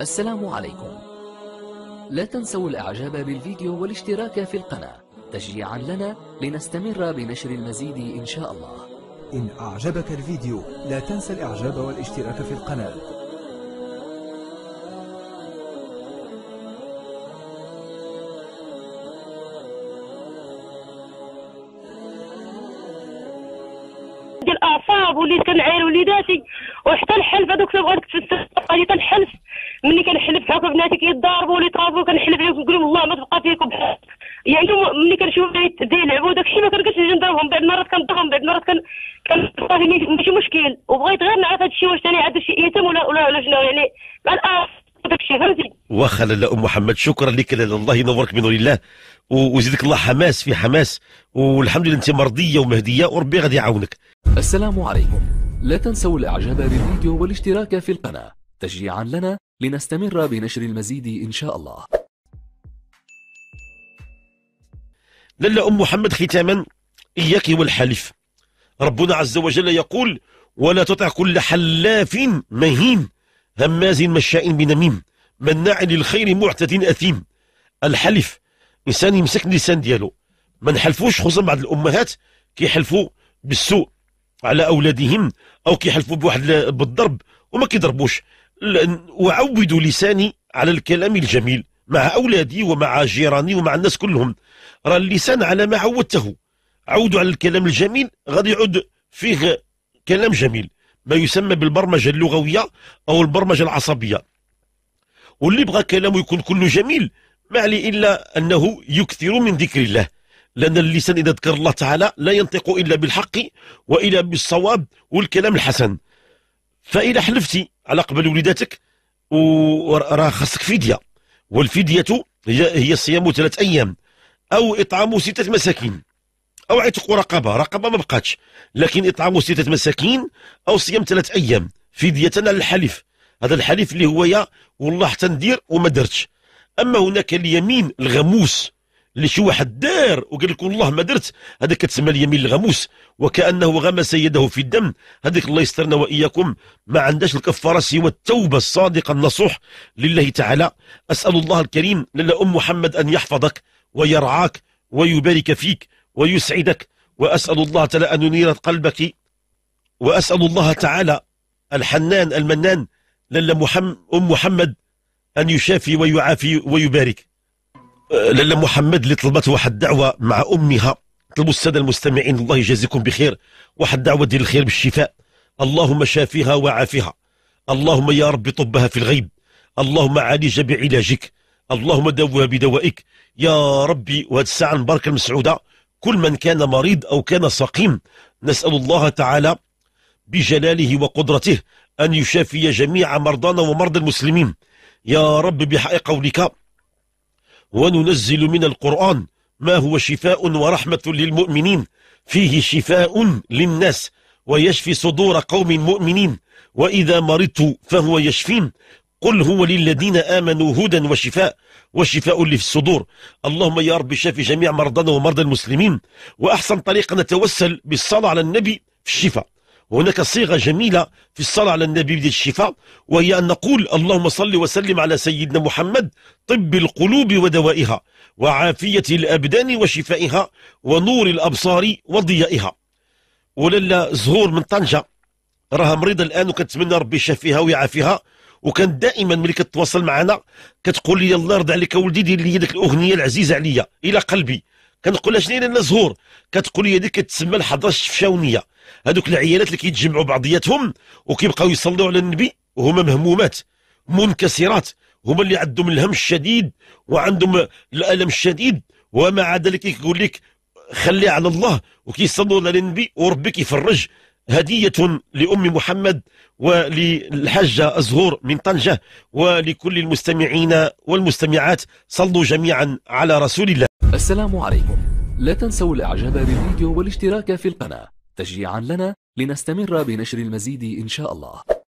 السلام عليكم لا تنسوا الاعجاب بالفيديو والاشتراك في القناة تشجيعا لنا لنستمر بنشر المزيد ان شاء الله إن أعجبك الفيديو لا تنسى الإعجاب والاشتراك في القناة الاعصاب واللي كنعاير وليداتي وحتى الحلف هذوك بغاتك ملي كنشوف كنشوفهم يلعبوا داك الشيء ما كنرجعش نجي نضربهم بعد المرات كنضربهم بعد المرات كن ماشي مشكل وبغيت غير نعرف هذا الشيء واش ثاني عاد شي يتم ولا ولا ولا شنو يعني مع داك آه، الشيء فهمتي واخا لاله ام محمد شكرا لك لاله الله ينورك بنور الله ويزيدك الله حماس في حماس والحمد لله انت مرضيه ومهديه وربي غادي يعاونك السلام عليكم لا تنسوا الاعجاب بالفيديو والاشتراك في القناه تشجيعا لنا لنستمر بنشر المزيد ان شاء الله لالا أم محمد ختاما إياك والحلف ربنا عز وجل يقول ولا تطع كل حلاف مهين هماز مشاء بنميم مناع للخير معتد أثيم الحلف إنسان يمسك اللسان ديالو ما نحلفوش خصوصا بعض الأمهات كيحلفوا بالسوء على أولادهم أو كيحلفوا بواحد بالضرب وما كيضربوش وعودوا لساني على الكلام الجميل مع أولادي ومع جيراني ومع الناس كلهم راه اللسان على ما عودته عودوا على الكلام الجميل غادي يعود فيه كلام جميل ما يسمى بالبرمجة اللغوية أو البرمجة العصبية واللي بغى كلامه يكون كله جميل ما عليه إلا أنه يكثر من ذكر الله لأن اللسان إذا ذكر الله تعالى لا ينطق إلا بالحق وإلا بالصواب والكلام الحسن فإذا حلفتي على قبل وليداتك وراه خاصك فدية والفدية هي هي صيام ثلاث أيام أو إطعام ستة مساكين أو عتق رقبة رقبة ما بقاتش لكن إطعام ستة مساكين أو صيام ثلاث أيام فدية على الحلف هذا الحلف اللي هو يا والله حتى ندير وما درتش أما هناك اليمين الغموس اللي شي واحد دار وقال لك والله ما درت هذاك كتسمى اليمين الغموس وكانه غمس يده في الدم هذيك الله يسترنا واياكم ما عندهاش الكفاره سوى التوبه الصادقه النصوح لله تعالى اسال الله الكريم للا ام محمد ان يحفظك ويرعاك ويبارك فيك ويسعدك واسال الله تعالى ان ينير قلبك واسال الله تعالى الحنان المنان للا محمد ام محمد ان يشافي ويعافي ويبارك لالا محمد اللي طلبت واحد الدعوه مع امها طلبوا الساده المستمعين الله يجازيكم بخير واحد الدعوه ديال الخير بالشفاء اللهم شافيها وعافيها اللهم يا ربي طبها في الغيب اللهم عالج بعلاجك اللهم داوها بدوائك يا ربي وهذه الساعه المباركه المسعوده كل من كان مريض او كان سقيم نسال الله تعالى بجلاله وقدرته ان يشافي جميع مرضانا ومرضى المسلمين يا رب بحق قولك وننزل من القرآن ما هو شفاء ورحمة للمؤمنين فيه شفاء للناس ويشفي صدور قوم مؤمنين وإذا مرضت فهو يشفين قل هو للذين آمنوا هدى وشفاء وشفاء في الصدور اللهم يا رب شافي جميع مرضانا ومرضى المسلمين وأحسن طريقة نتوسل بالصلاة على النبي في الشفاء وهناك صيغة جميلة في الصلاة على النبي بدي الشفاء وهي أن نقول اللهم صل وسلم على سيدنا محمد طب القلوب ودوائها وعافية الأبدان وشفائها ونور الأبصار وضيائها وللا زهور من طنجة راها مريضة الآن وكنتمنى ربي يشافيها ويعافيها وكان دائما ملي كتواصل معنا كتقول لي الله يرضى عليك ولدي دير لي ديك الاغنيه العزيزه عليا الى قلبي كنقول لها شنو يعني لنا زهور كتقول لي هذيك كتسمى الحضره الشفشاونيه هذوك العيالات اللي كيتجمعوا بعضياتهم وكيبقاو يصلوا على النبي وهما مهمومات منكسرات هما اللي عندهم الهم الشديد وعندهم الالم الشديد ومع ذلك كيقول لك خلي على الله وكيصلوا على النبي وربي كيفرج هدية لأم محمد وللحاجة زهور من طنجة ولكل المستمعين والمستمعات صلوا جميعا على رسول الله السلام عليكم لا تنسوا الإعجاب بالفيديو والاشتراك في القناة تشجيعا لنا لنستمر بنشر المزيد إن شاء الله